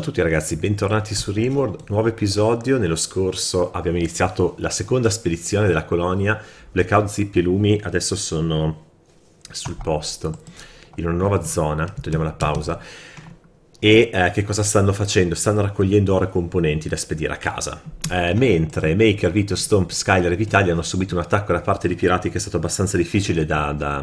Ciao a tutti ragazzi, bentornati su Rimworld, nuovo episodio. Nello scorso abbiamo iniziato la seconda spedizione della colonia Blackout, Zippi e Lumi, adesso sono sul posto, in una nuova zona, togliamo la pausa. E eh, che cosa stanno facendo? Stanno raccogliendo ora componenti da spedire a casa. Eh, mentre Maker, Vito, Stomp, Skyler e Vitali hanno subito un attacco da parte di pirati che è stato abbastanza difficile da, da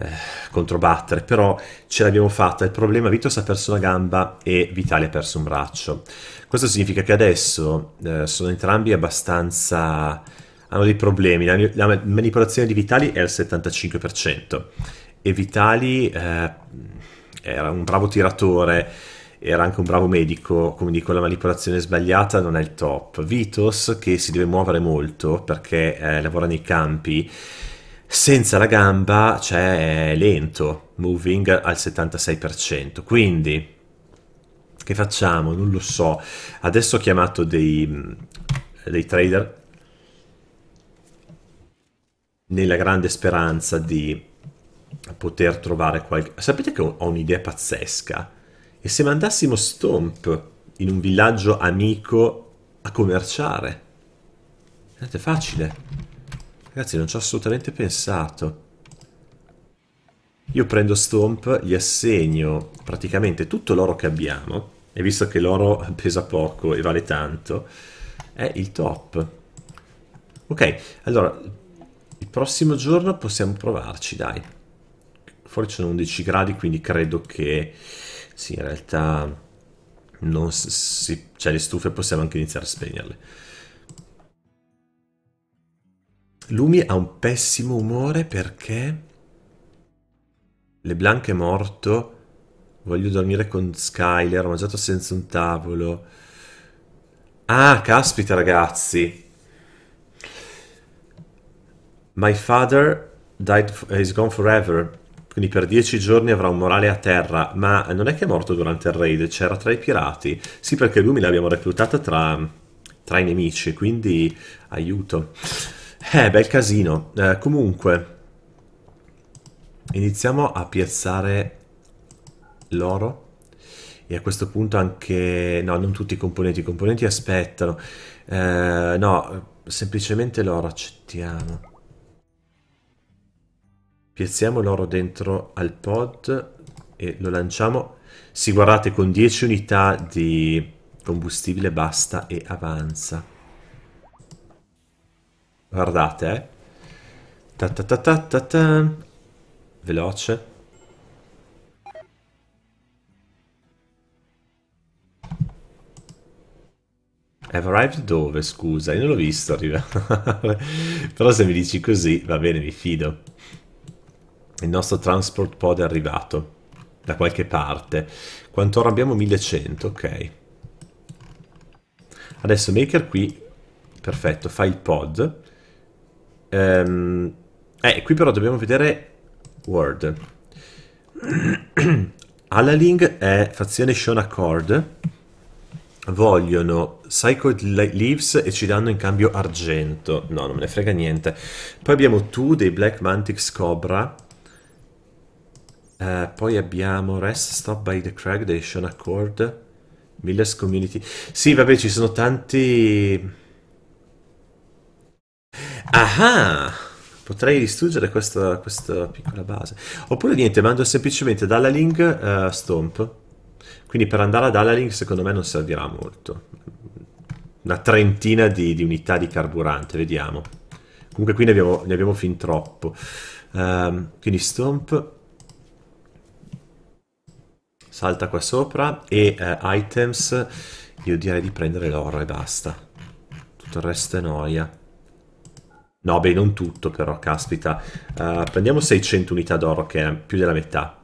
eh, controbattere, però ce l'abbiamo fatta. Il problema, è Vitos ha perso una gamba e Vitali ha perso un braccio. Questo significa che adesso eh, sono entrambi abbastanza... hanno dei problemi. La, la, manipolazione di Vitali è al 75% e Vitali eh, era un bravo tiratore, era anche un bravo medico, come dico la manipolazione sbagliata non è il top. Vitos che si deve muovere molto perché eh, lavora nei campi senza la gamba cioè è lento, moving al 76%, quindi che facciamo? Non lo so, adesso ho chiamato dei, mm, dei trader nella grande speranza di poter trovare qualche... Sapete che ho, un'idea pazzesca? E se mandassimo Stomp in un villaggio amico a commerciare? Guardate, è facile. Ragazzi, non ci ho assolutamente pensato. Io prendo Stomp, gli assegno praticamente tutto l'oro che abbiamo, e visto che l'oro pesa poco e vale tanto, è il top. Ok, allora, il prossimo giorno possiamo provarci, dai. Fuori sono 11 gradi, quindi credo che... Sì, in realtà... Non si... cioè le stufe possiamo anche iniziare a spegnerle. Lumi ha un pessimo umore perché LeBlanc è morto. Voglio dormire con Skyler. Ho mangiato senza un tavolo. Ah, caspita, ragazzi. My father died, is gone forever. Quindi per dieci giorni avrà un morale a terra. Ma non è che è morto durante il raid, c'era tra i pirati. Sì, perché Lumi l'abbiamo reclutata tra, tra i nemici. Quindi aiuto. Eh, bel casino. Eh, comunque, iniziamo a piazzare l'oro. E a questo punto anche... No, non tutti i componenti. I componenti aspettano. Eh, no, semplicemente l'oro accettiamo. Piazziamo l'oro dentro al pod e lo lanciamo. Sì, guardate, con 10 unità di combustibile basta e avanza. Guardate, eh. Ta ta ta ta ta ta. Veloce. Have arrived dove, scusa? Io non l'ho visto arrivare. Però se mi dici così, va bene, mi fido. Il nostro transport pod è arrivato. Da qualche parte. Quant'ora abbiamo? 1100, ok. Adesso Maker qui, perfetto, fa il pod Ehm, eh, qui però dobbiamo vedere Word. Alaling è fazione Shona Cord. Vogliono Psychoid Leaves e ci danno in cambio argento. No, non me ne frega niente. Poi abbiamo Tu dei Black Mantix Cobra. Eh, poi abbiamo Rest Stop by the Crag dei Shona Cord. Miller's Community. Sì, vabbè, ci sono tanti Ah, potrei distruggere questa, questa, piccola base. Oppure niente, mando semplicemente Dalaling a uh, eh, Stomp. Quindi per andare ad Dalaling secondo me non servirà molto. Una trentina di, di unità di carburante, vediamo. Comunque qui ne abbiamo, ne abbiamo fin troppo. Um, quindi Stomp salta qua sopra e uh, items io direi di prendere l'oro e basta tutto il resto è noia No, beh, non tutto però, caspita. Uh, prendiamo 600 unità d'oro, che è più della metà.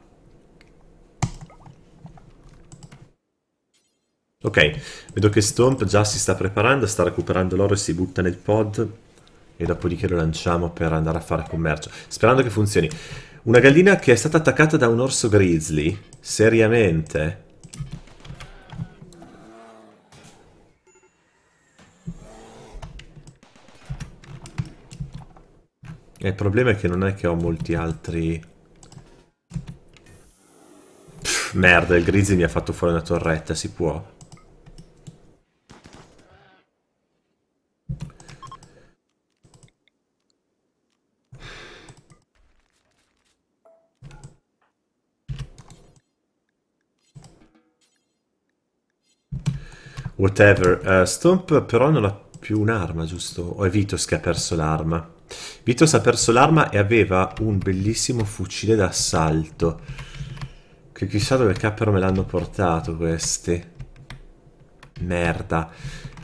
Ok, vedo che Stomp già si sta preparando, sta recuperando l'oro e si butta nel pod. E dopodiché lo lanciamo per andare a fare commercio. Sperando che funzioni. Una gallina che è stata attaccata da un orso grizzly? Seriamente? E il problema è che non è che ho molti altri... Pff, merda, il grizzly mi ha fatto fuori una torretta, si può? Whatever, uh, Stomp però non ha più un'arma, giusto? O è Vitos che ha perso l'arma? Vitos ha perso l'arma e aveva un bellissimo fucile d'assalto. Che chissà dove cappero me l'hanno portato questi. Merda.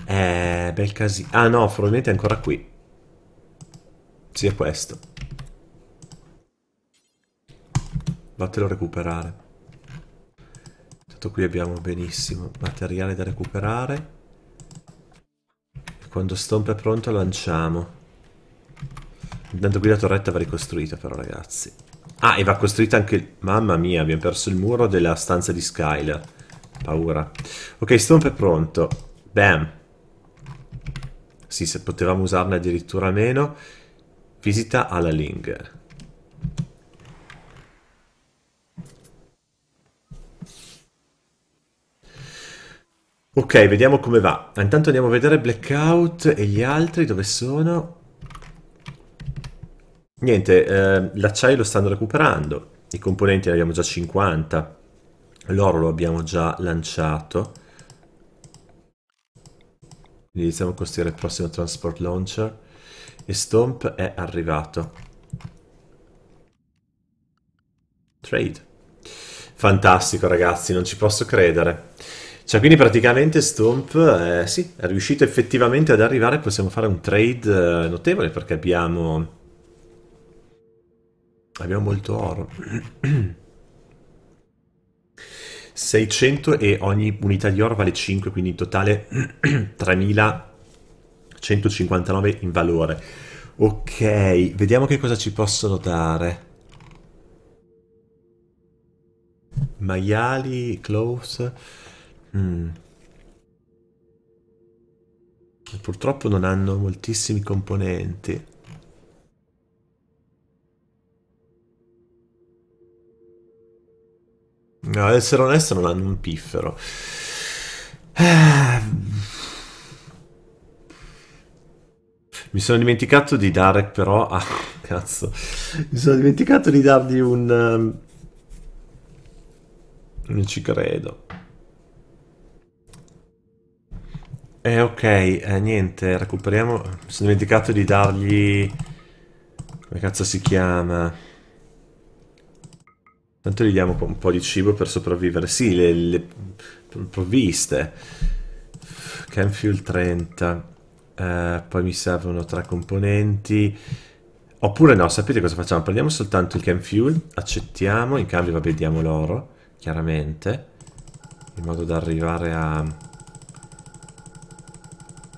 Eh, bel casino. Ah no, probabilmente è ancora qui. Sì, è questo. Vattelo recuperare. Tanto qui abbiamo benissimo materiale da recuperare. quando Stomp è pronto lanciamo. Intanto qui la torretta va ricostruita però ragazzi. Ah, e va costruita anche... Mamma mia, abbiamo perso il muro della stanza di Skyler. Paura. Ok, Stomp è pronto. Bam. Sì, se potevamo usarne addirittura meno. Visita alla Ling. Ok, vediamo come va. Intanto andiamo a vedere Blackout e gli altri, dove sono? Niente, eh, l'acciaio lo stanno recuperando, i componenti ne abbiamo già 50, l'oro lo abbiamo già lanciato. iniziamo a costruire il prossimo transport launcher e Stomp è arrivato. Trade. Fantastico ragazzi, non ci posso credere. Cioè, quindi praticamente Stomp eh, sì, è riuscito effettivamente ad arrivare, possiamo fare un trade eh, notevole perché abbiamo Abbiamo molto oro. 600 e ogni unità di oro vale 5, quindi in totale 3159 in valore. Ok, vediamo che cosa ci possono dare. Maiali, clothes. Mm. Purtroppo non hanno moltissimi componenti. No, ad essere onesto non hanno un piffero. Mi sono dimenticato di dare però... Ah, cazzo. Mi sono dimenticato di dargli un... Ehm, non ci credo. Eh ok, eh, niente, recuperiamo... Mi sono dimenticato di dargli... Come cazzo si chiama? Tanto gli diamo un po' di cibo per sopravvivere. Sì, le, le provviste. Canfuel 30. Uh, eh, poi mi servono tre componenti. Oppure no, sapete cosa facciamo? Prendiamo soltanto il canfuel, accettiamo, in cambio vabbè diamo l'oro, chiaramente. In modo da arrivare a...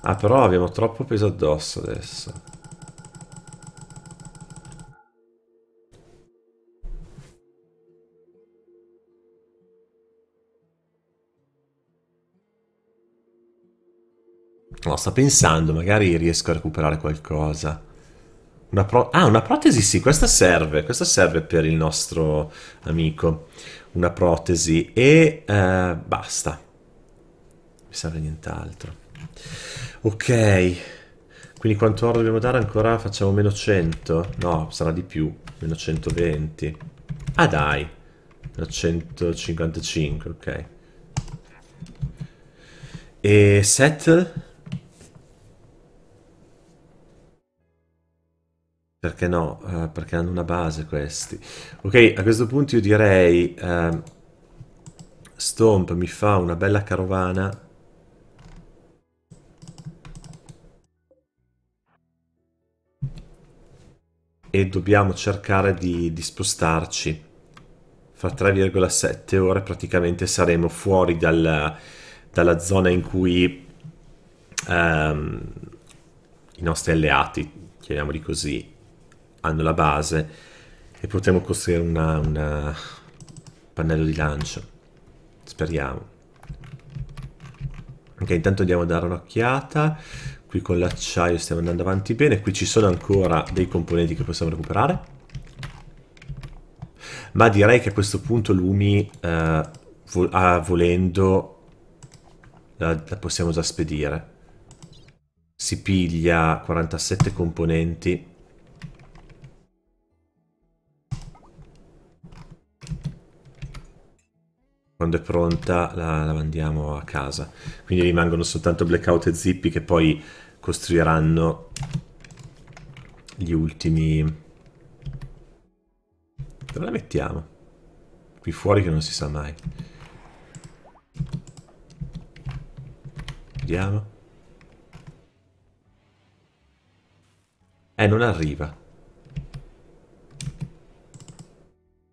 Ah, però abbiamo troppo peso addosso adesso. no, sto pensando, magari riesco a recuperare qualcosa. Una ah, una protesi sì, questa serve, questa serve per il nostro amico. Una protesi e eh, basta. mi serve nient'altro. Ok, quindi quanto oro dobbiamo dare ancora? Facciamo meno 100? No, sarà di più, meno 120. Ah dai, meno 155, ok. E settle? Perché no? Uh, perché hanno una base questi. Ok, a questo punto io direi... Uh, Stomp mi fa una bella carovana. E dobbiamo cercare di, di spostarci. Fra 3,7 ore praticamente saremo fuori dal, dalla zona in cui um, i nostri alleati, chiamiamoli così, hanno la base e potremo costruire un una pannello di lancio speriamo ok intanto andiamo a dare un'occhiata qui con l'acciaio stiamo andando avanti bene qui ci sono ancora dei componenti che possiamo recuperare ma direi che a questo punto l'Umi eh, ah, volendo la, la possiamo già spedire si piglia 47 componenti quando è pronta la, la mandiamo a casa. Quindi rimangono soltanto Blackout e Zippy che poi costruiranno gli ultimi... Dove la mettiamo? Qui fuori che non si sa mai. Vediamo. Eh, non arriva.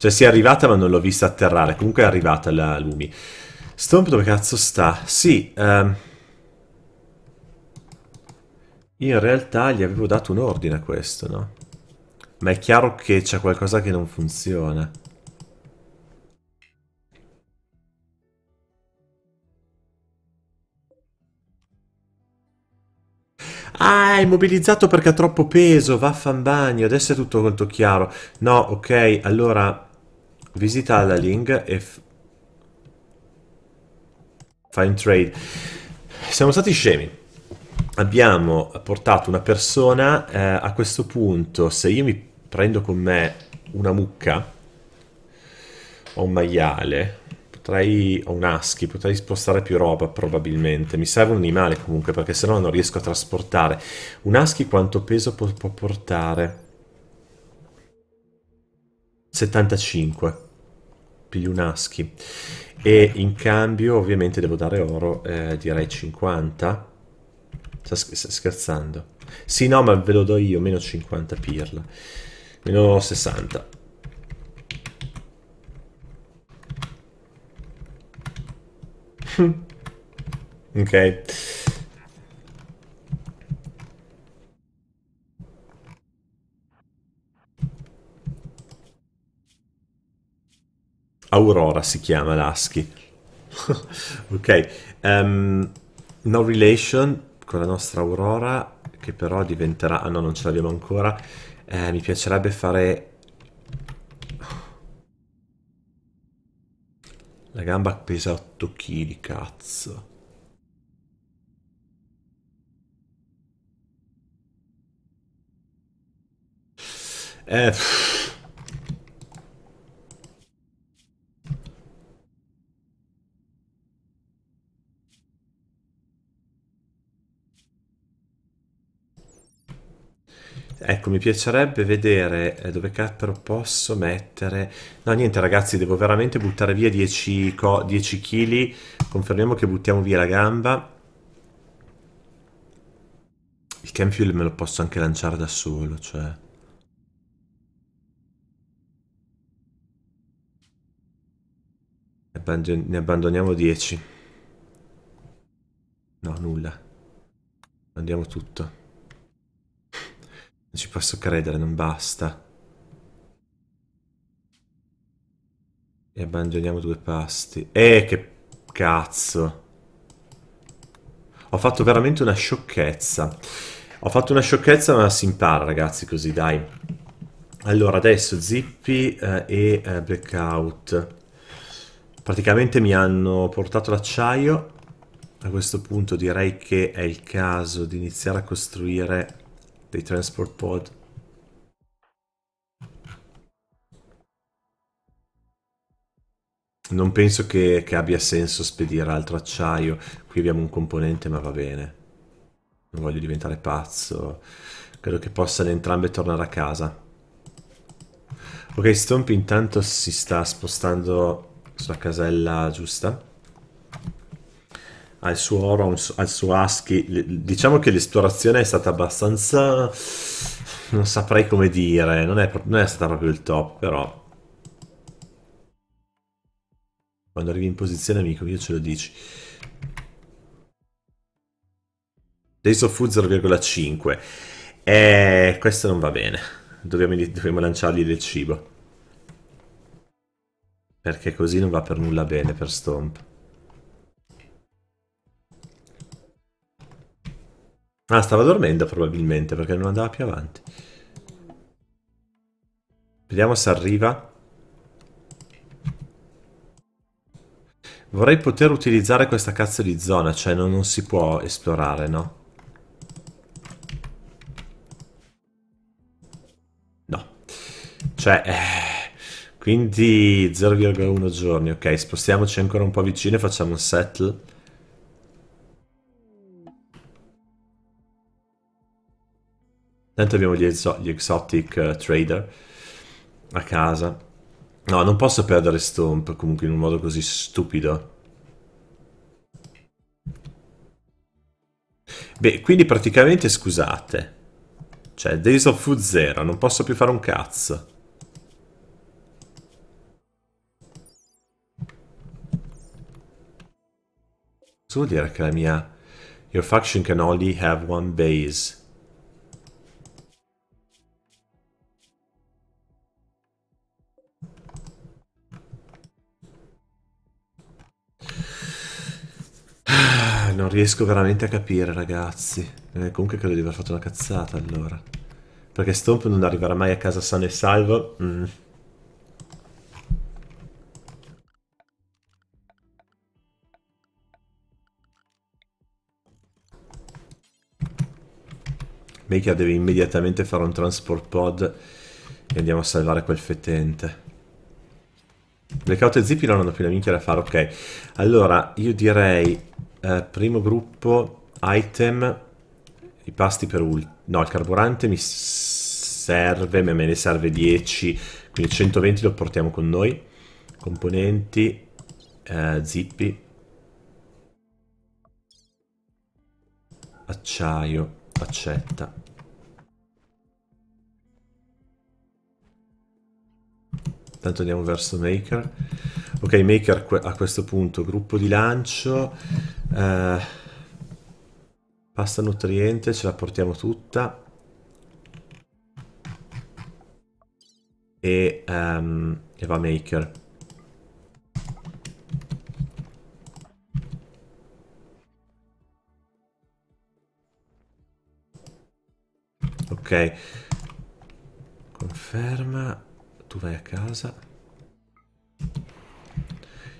Cioè si è arrivata ma non l'ho vista atterrare. Comunque è arrivata la Lumi. Stomp dove cazzo sta? Sì, um... in realtà gli avevo dato un ordine a questo, no? Ma è chiaro che c'è qualcosa che non funziona. Ah, è immobilizzato perché ha troppo peso, vaffanbagno, adesso è tutto molto chiaro. No, ok, allora Visita alla link e... find trade. Siamo stati scemi abbiamo portato una persona eh, a questo punto se io mi prendo con me una mucca o un maiale potrei, o un aschi potrei spostare più roba probabilmente mi serve un animale comunque perché sennò non riesco a trasportare un aschi quanto peso può, può portare 75 più un ASCII e in cambio ovviamente devo dare oro eh, direi 50 sta, scherzando sì no ma ve lo do io meno 50 pirla meno 60 ok Aurora si chiama Lasky. ok, um, no relation con la nostra Aurora, che però diventerà... Ah no, non ce l'abbiamo ancora. Eh, mi piacerebbe fare... La gamba pesa 8 kg, cazzo. Eh... Pff. Ecco, mi piacerebbe vedere eh, dove cazzo posso mettere... No, niente ragazzi, devo veramente buttare via 10 kg. Confermiamo che buttiamo via la gamba. Il Canfield me lo posso anche lanciare da solo, cioè... Ne abbandoniamo 10. No, nulla. Andiamo tutto ci posso credere, non basta. E abbandoniamo due pasti. Eh, che cazzo. Ho fatto veramente una sciocchezza. Ho fatto una sciocchezza, ma si impara, ragazzi, così, dai. Allora, adesso Zippy eh, e eh, Blackout. Praticamente mi hanno portato l'acciaio. A questo punto direi che è il caso di iniziare a costruire dei transport pod. Non penso che, che abbia senso spedire altro acciaio. Qui abbiamo un componente, ma va bene. Non voglio diventare pazzo. Credo che possano entrambe tornare a casa. Ok, Stomp intanto si sta spostando sulla casella giusta al suo oro, al suo Aschi. Diciamo che l'esplorazione è stata abbastanza. Non saprei come dire, non è, non è stata proprio il top, però. Quando arrivi in posizione, amico io ce lo dici. Days of Food 0,5. Eh, questo non va bene. Dobbiamo, dobbiamo lanciargli del cibo. Perché così non va per nulla bene per Stomp. Ah, stava dormendo probabilmente perché non andava più avanti. Vediamo se arriva. Vorrei poter utilizzare questa cazzo di zona, cioè non, non si può esplorare, no? No. Cioè, eh, quindi 0,1 giorni, ok, spostiamoci ancora un po' vicino e facciamo un settle. Tanto abbiamo gli, exo gli exotic uh, trader a casa. No, non posso perdere Stomp comunque in un modo così stupido. Beh, quindi praticamente scusate. Cioè, Days of Food Zero, non posso più fare un cazzo. Cosa vuol dire che la mia... Your faction can only have one base. non riesco veramente a capire, ragazzi. Eh, comunque credo di aver fatto una cazzata, allora. Perché Stomp non arriverà mai a casa sano e salvo. Mm. Maker deve immediatamente fare un transport pod e andiamo a salvare quel fetente. Blackout e Zippy non hanno più la minchia da fare, ok. Allora, io direi eh, primo gruppo, item, i pasti per ultimo. No, il carburante mi serve, me ne serve 10, quindi 120 lo portiamo con noi. Componenti, eh, zippi, acciaio, accetta. Tanto andiamo verso Maker. Ok, Maker a questo punto, gruppo di lancio, eh, pasta nutriente, ce la portiamo tutta. E, um, e va Maker. Ok. Conferma tu vai a casa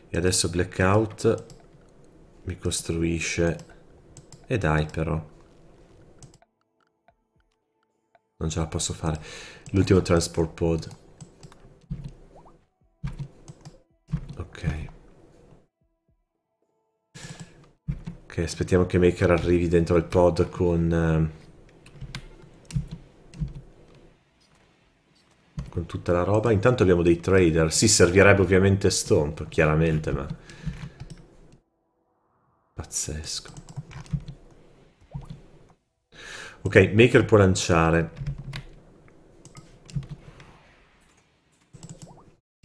e adesso blackout mi costruisce e dai però non ce la posso fare l'ultimo transport pod ok ok aspettiamo che Maker arrivi dentro il pod con eh, tutta la roba. Intanto abbiamo dei trader. Sì, servirebbe ovviamente Stomp, chiaramente, ma... Pazzesco. Ok, Maker può lanciare.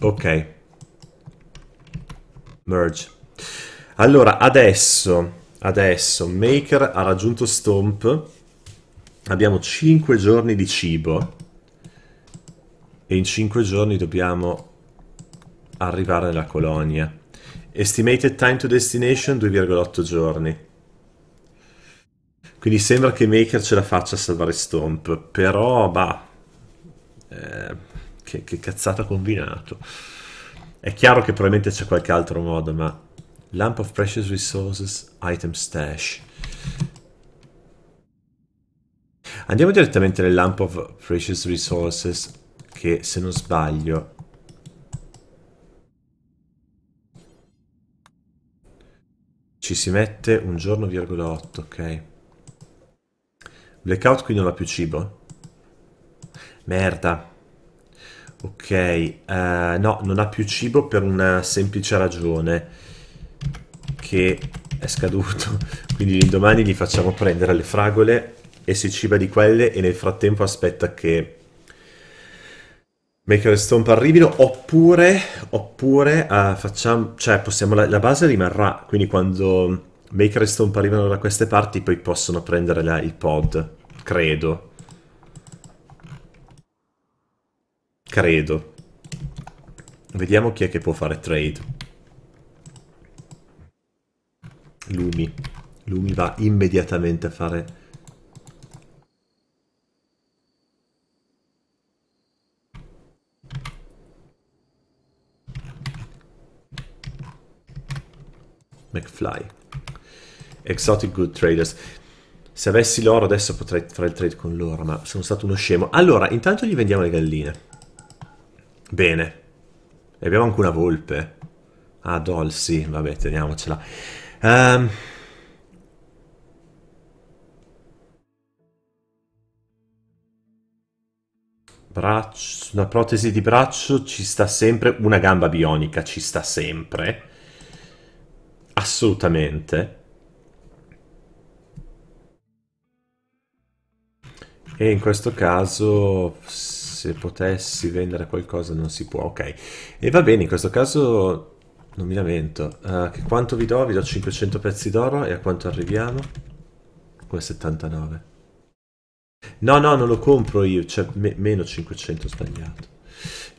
Ok. Merge. Allora, adesso, adesso Maker ha raggiunto Stomp. Abbiamo 5 giorni di cibo e in 5 giorni dobbiamo arrivare nella colonia. Estimated time to destination 2,8 giorni. Quindi sembra che Maker ce la faccia a salvare Stomp, però bah, eh, che, che cazzata combinato. È chiaro che probabilmente c'è qualche altro modo, ma... Lamp of Precious Resources, Item Stash. Andiamo direttamente nel Lamp of Precious Resources che se non sbaglio ci si mette un giorno virgola 8 ok blackout qui non ha più cibo merda ok uh, no non ha più cibo per una semplice ragione che è scaduto quindi l'indomani gli facciamo prendere le fragole e si ciba di quelle e nel frattempo aspetta che Maker Stone arrivino, oppure, oppure uh, facciamo, cioè possiamo, la, la, base rimarrà, quindi quando Maker e Stomp arrivano da queste parti poi possono prendere la, il pod, credo. Credo. Vediamo chi è che può fare trade. Lumi. Lumi va immediatamente a fare McFly. Exotic Good Traders. Se avessi loro adesso potrei fare il trade con loro, ma sono stato uno scemo. Allora, intanto gli vendiamo le galline. Bene. E abbiamo anche una volpe. Ah, Doll, sì, vabbè, teniamocela. Um... Braccio, una protesi di braccio ci sta sempre, una gamba bionica ci sta sempre assolutamente. E in questo caso, se potessi vendere qualcosa, non si può. Ok, e va bene, in questo caso non mi lamento. Uh, che quanto vi do? Vi do 500 pezzi d'oro e a quanto arriviamo? Come 79. No, no, non lo compro io, cioè me meno 500 sbagliato.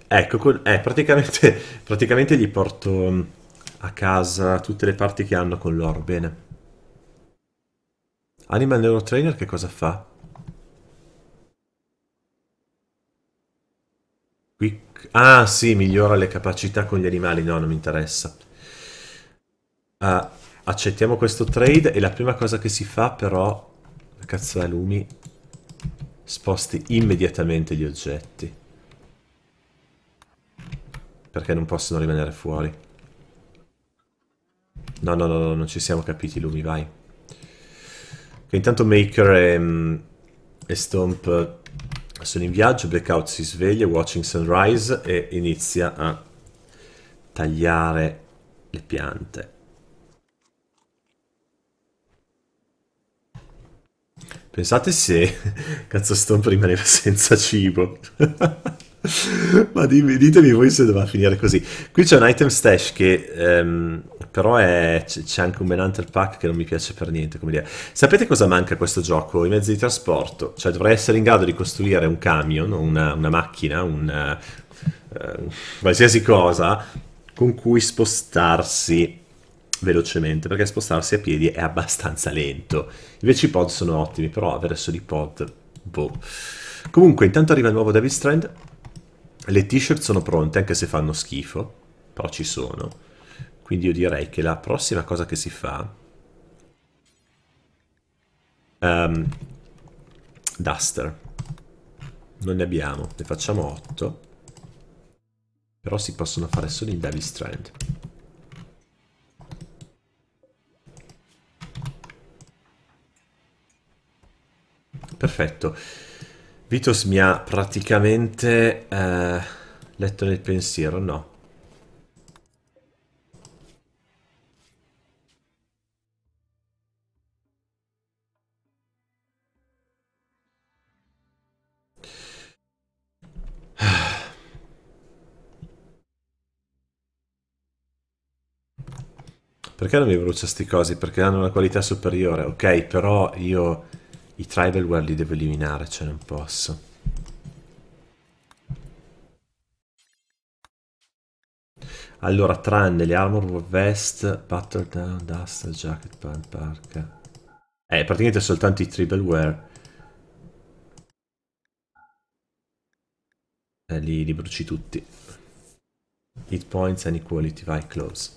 Ecco, eh, praticamente, praticamente gli porto a casa, tutte le parti che hanno con loro, bene. Animal Neurotrainer che cosa fa? Qui... Ah sì, migliora le capacità con gli animali, no, non mi interessa. Uh, accettiamo questo trade e la prima cosa che si fa però... Cazzo da lumi. Sposti immediatamente gli oggetti. Perché non possono rimanere fuori. No, no, no, no, non ci siamo capiti, Lumi, vai. Che intanto Maker e, mm, e Stomp eh, sono in viaggio, Blackout si sveglia, Watching Sunrise e inizia a tagliare le piante. Pensate se cazzo Stomp rimaneva senza cibo. Ma dimmi, ditemi voi se doveva finire così. Qui c'è un item stash che... Um, però è, c'è anche un Menantel Pack che non mi piace per niente come idea. Sapete cosa manca a questo gioco? I mezzi di trasporto, cioè dovrei essere in grado di costruire un camion, una, una macchina, un, uh, qualsiasi cosa con cui spostarsi velocemente perché spostarsi a piedi è abbastanza lento invece i pod sono ottimi però avere solo i pod boh comunque intanto arriva il nuovo David Strand le t-shirt sono pronte anche se fanno schifo però ci sono quindi io direi che la prossima cosa che si fa... Um, duster. Non ne abbiamo, ne facciamo 8. Però si possono fare solo i Davy Strand. Perfetto. Vitos mi ha praticamente eh, letto nel pensiero, no. perché non mi brucia sti cosi? Perché hanno una qualità superiore. Ok, però io i tribal guard li devo eliminare, cioè non posso. Allora, tranne le armor vest, battle down, dust, jacket, pant, park. Eh, praticamente soltanto i tribal wear. Eh, li, li bruci tutti. Hit points and equality, vai, close.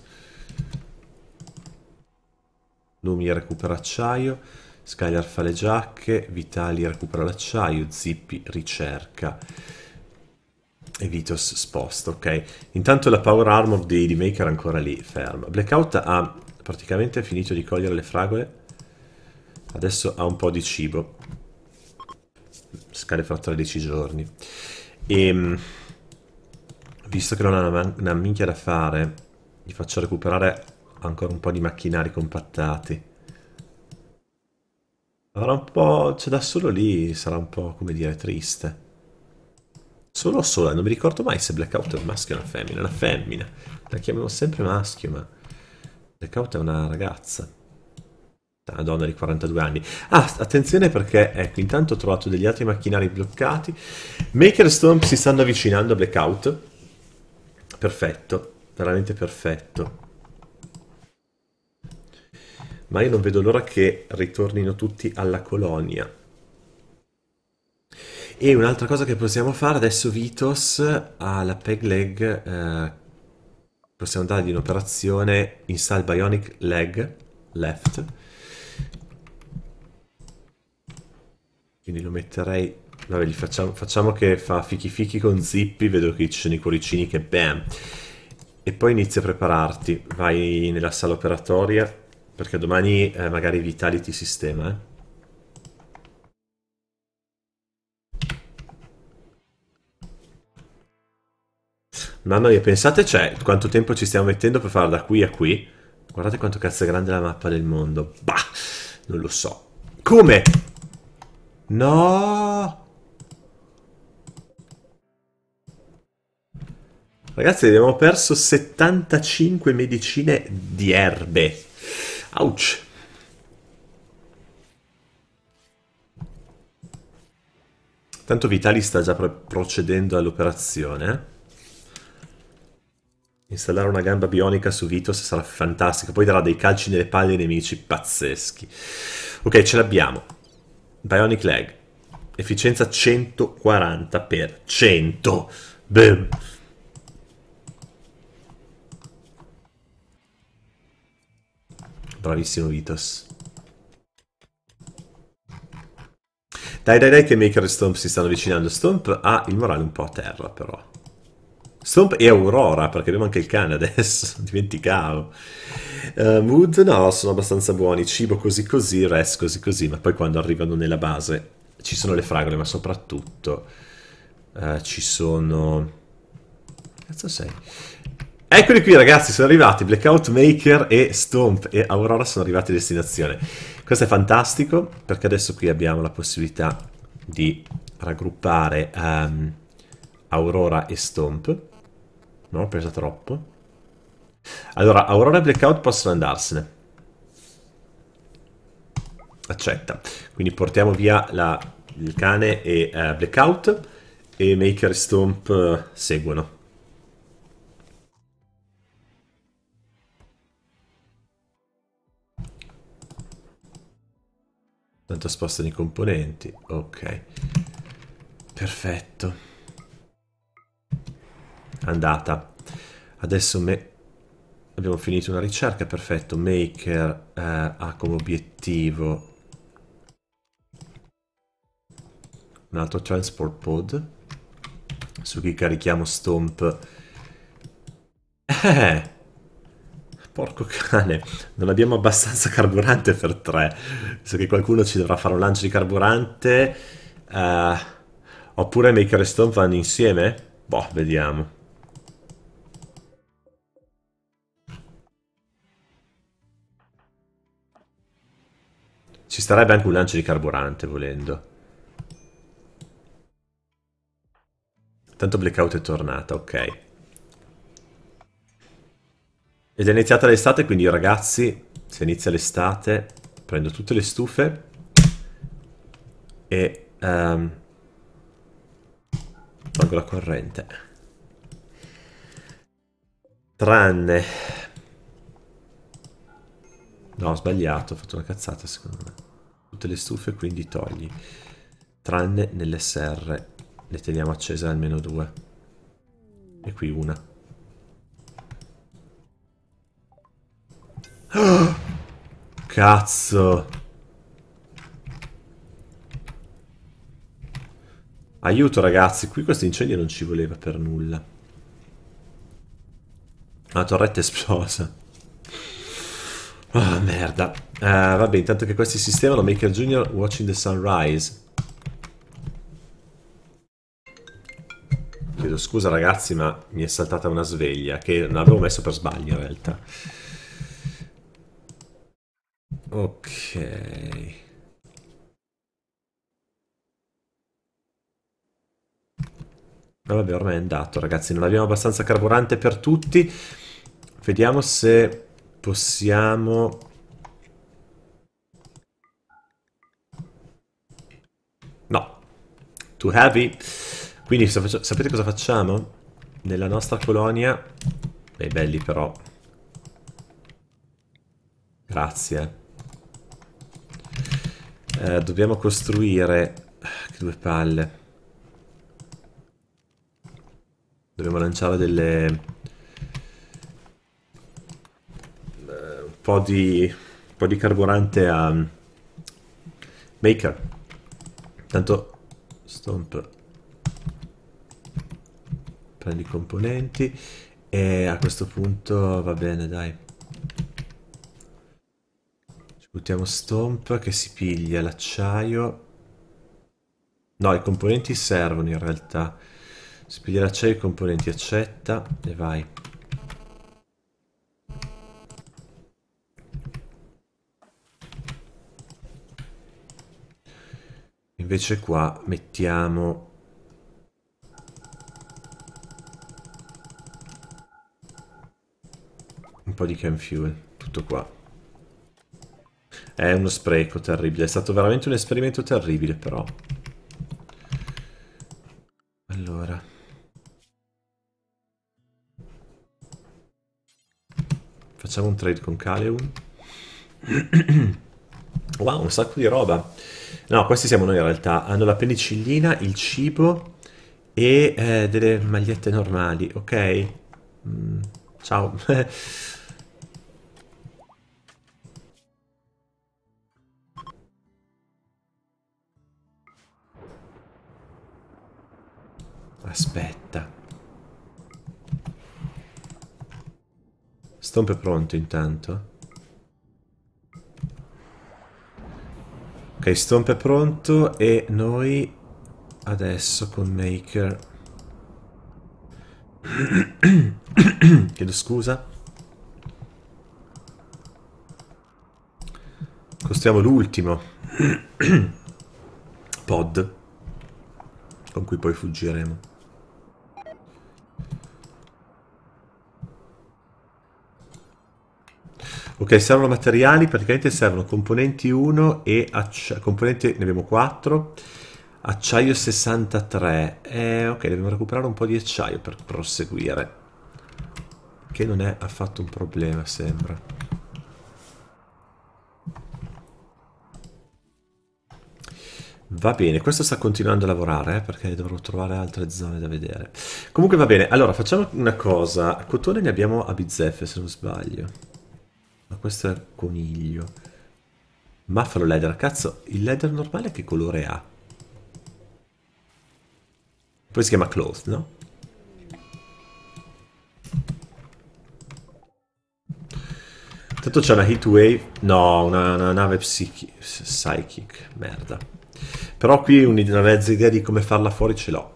Lumi recupera acciaio, Skylar fa le giacche, Vitali recupera l'acciaio, Zippy ricerca e Vitos sposta, ok? Intanto la power armor di, di Maker è ancora lì, ferma. Blackout ha praticamente finito di cogliere le fragole, adesso ha un po' di cibo. Scade fra 13 giorni. E ehm, visto che non ha una, una minchia da fare, gli faccio recuperare ancora un po' di macchinari compattati. Avrà un po'... c'è cioè da solo lì, sarà un po', come dire, triste. Solo o sola, non mi ricordo mai se Blackout è un maschio o una femmina. Una femmina. La chiamiamo sempre maschio, ma... Blackout è una ragazza. Una donna di 42 anni. Ah, attenzione perché, ecco, intanto ho trovato degli altri macchinari bloccati. Maker Storm si stanno avvicinando a Blackout. Perfetto, veramente perfetto ma io non vedo l'ora che ritornino tutti alla colonia. E un'altra cosa che possiamo fare, adesso Vitos ha la peg leg, eh, possiamo dargli un'operazione install bionic leg left, quindi lo metterei vabbè gli facciamo, facciamo, che fa fichi fichi con zippi vedo che ci sono i cuoricini che bam e poi inizia a prepararti vai nella sala operatoria perché domani eh, magari Vitality sistema, eh. Mamma mia, pensate cioè, quanto tempo ci stiamo mettendo per farla da qui a qui. Guardate quanto cazzo è grande la mappa del mondo. Bah, non lo so. Come? No! Ragazzi, abbiamo perso 75 medicine di erbe. Ouch! Tanto Vitali sta già procedendo all'operazione. Installare una gamba bionica su Vitos sarà fantastico, poi darà dei calci nelle palle ai nemici pazzeschi. Ok, ce l'abbiamo. Bionic Leg. Efficienza 140 per 100. Boom. Bravissimo Vitos. Dai dai dai che Maker e Stomp si stanno avvicinando. Stomp ha il morale un po' a terra però. Stomp e Aurora perché abbiamo anche il cane adesso, dimenticavo. Uh, eh, mood no, sono abbastanza buoni. Cibo così così, rest così così, ma poi quando arrivano nella base ci sono le fragole ma soprattutto uh, ci sono... Cazzo sei? Eccoli qui ragazzi, sono arrivati Blackout Maker e Stomp e Aurora sono arrivati a destinazione. Questo è fantastico perché adesso qui abbiamo la possibilità di raggruppare um, Aurora e Stomp. Non ho preso troppo. Allora, Aurora e Blackout possono andarsene. Accetta. Quindi portiamo via la, il cane e uh, Blackout e Maker e Stomp uh, seguono. Tanto spostano i componenti. Ok. Perfetto. Andata. Adesso me... abbiamo finito una ricerca. Perfetto. Maker eh, ha come obiettivo un altro transport pod su cui carichiamo stomp eh, Porco cane, non abbiamo abbastanza carburante per tre. Penso che qualcuno ci dovrà fare un lancio di carburante. Uh, oppure Maker e Stone vanno insieme? Boh, vediamo. Ci starebbe anche un lancio di carburante, volendo. Tanto Blackout è tornata, ok. Ed è iniziata l'estate, quindi ragazzi, se inizia l'estate, prendo tutte le stufe e um, tolgo la corrente. Tranne... No, ho sbagliato, ho fatto una cazzata secondo me. Tutte le stufe quindi togli. Tranne nelle serre. le teniamo accese almeno due. E qui una. Cazzo. Aiuto ragazzi, qui questo incendio non ci voleva per nulla. La torretta è esplosa. oh, merda. Uh, vabbè, intanto che questi sistemano, Maker Junior watching the sunrise. Chiedo scusa ragazzi, ma mi è saltata una sveglia che non avevo messo per sbaglio in realtà. Ok. No, vabbè, ormai è andato, ragazzi. Non abbiamo abbastanza carburante per tutti. Vediamo se possiamo... No. Too heavy. Quindi sapete cosa facciamo? Nella nostra colonia... Beh, belli però. Grazie. Eh, dobbiamo costruire... Eh, che due palle. Dobbiamo lanciare delle... Eh, un po' di... Un po' di carburante a... Mm, Maker. Tanto... Stomp. Prendi i componenti. E a questo punto va bene, dai. Buttiamo Stomp che si piglia l'acciaio. No, i componenti servono in realtà. Si piglia l'acciaio, i componenti accetta e vai. Invece qua mettiamo un po' di can fuel, tutto qua. È uno spreco terribile, è stato veramente un esperimento terribile però. Allora... Facciamo un trade con Kaleum. wow, un sacco di roba. No, questi siamo noi in realtà. Hanno la penicillina, il cibo e eh, delle magliette normali, ok? Mm, ciao. Aspetta. Stomp è pronto intanto. Ok, Stomp è pronto e noi adesso con Maker... Chiedo scusa. Costruiamo l'ultimo pod con cui poi fuggiremo. Ok, servono materiali, praticamente servono componenti 1 e acciaio, componenti, ne abbiamo 4, acciaio 63, eh, ok, dobbiamo recuperare un po' di acciaio per proseguire, che non è affatto un problema, sembra. Va bene, questo sta continuando a lavorare eh, perché dovrò trovare altre zone da vedere. Comunque va bene, allora facciamo una cosa. Cotone ne abbiamo a bizzeffe se non sbaglio. Ma questo è coniglio. Muffalo leather. Cazzo, il leather normale che colore ha? Poi si chiama cloth, no? Tanto c'è una heat wave. No, una, una nave psichi, psychic. Merda. Però qui una mezza idea di come farla fuori ce l'ho.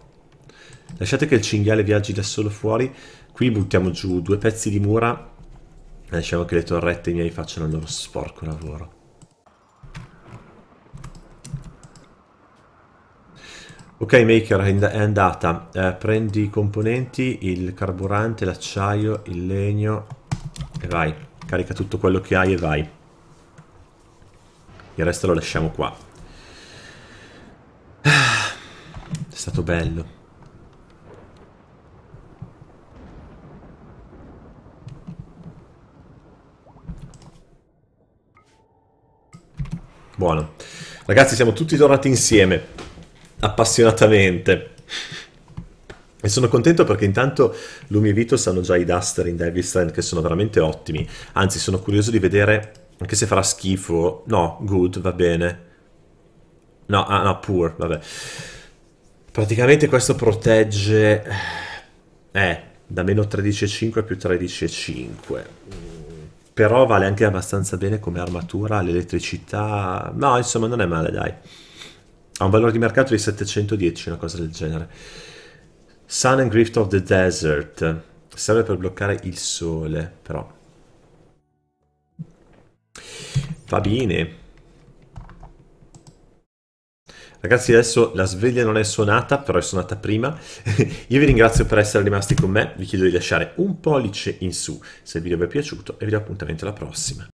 Lasciate che il cinghiale viaggi da solo fuori. Qui buttiamo giù due pezzi di mura Lasciamo eh, che le torrette miei facciano il loro sporco lavoro. Ok Maker è andata, eh, prendi i componenti, il carburante, l'acciaio, il legno e vai, carica tutto quello che hai e vai. Il resto lo lasciamo qua. Ah, è stato bello. Buono. Ragazzi, siamo tutti tornati insieme, appassionatamente. E sono contento perché intanto Lumi e Vito sanno già i duster in Devil's Land, che sono veramente ottimi. Anzi, sono curioso di vedere, anche se farà schifo... No, good, va bene. No, ah, no, poor, vabbè. Praticamente questo protegge... Eh, da meno 13,5 a più 13,5 però vale anche abbastanza bene come armatura, l'elettricità, no insomma non è male dai, ha un valore di mercato di 710, una cosa del genere. Sun and Grift of the Desert, serve per bloccare il sole però. Va bene. Ragazzi, adesso la sveglia non è suonata, però è suonata prima. Io vi ringrazio per essere rimasti con me, vi chiedo di lasciare un pollice in su se il video vi è piaciuto e vi do appuntamento alla prossima.